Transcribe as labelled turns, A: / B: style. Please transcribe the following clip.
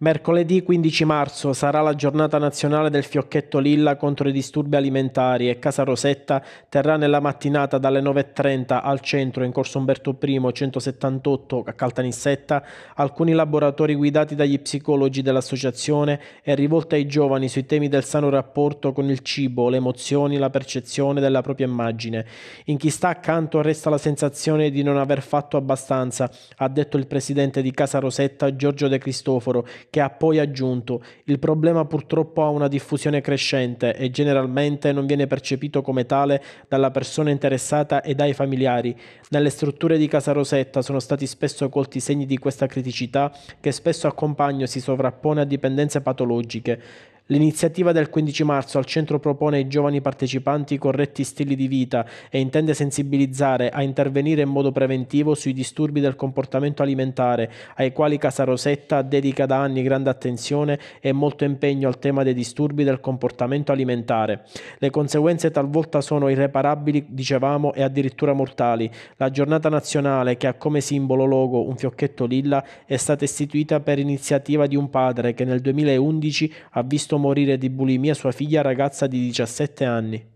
A: Mercoledì 15 marzo sarà la giornata nazionale del fiocchetto Lilla contro i disturbi alimentari e Casa Rosetta terrà nella mattinata dalle 9.30 al centro in corso Umberto I 178 a Caltanissetta alcuni laboratori guidati dagli psicologi dell'associazione e rivolti ai giovani sui temi del sano rapporto con il cibo, le emozioni, la percezione della propria immagine. In chi sta accanto resta la sensazione di non aver fatto abbastanza, ha detto il presidente di Casa Rosetta Giorgio De Cristoforo che ha poi aggiunto il problema purtroppo ha una diffusione crescente e generalmente non viene percepito come tale dalla persona interessata e dai familiari. Nelle strutture di Casa Rosetta sono stati spesso colti segni di questa criticità che spesso accompagna si sovrappone a dipendenze patologiche. L'iniziativa del 15 marzo al centro propone ai giovani partecipanti corretti stili di vita e intende sensibilizzare a intervenire in modo preventivo sui disturbi del comportamento alimentare, ai quali Casa Rosetta dedica da anni grande attenzione e molto impegno al tema dei disturbi del comportamento alimentare. Le conseguenze talvolta sono irreparabili, dicevamo, e addirittura mortali. La giornata nazionale, che ha come simbolo logo un fiocchetto lilla, è stata istituita per iniziativa di un padre che nel 2011 ha visto morire di bulimia sua figlia ragazza di 17 anni.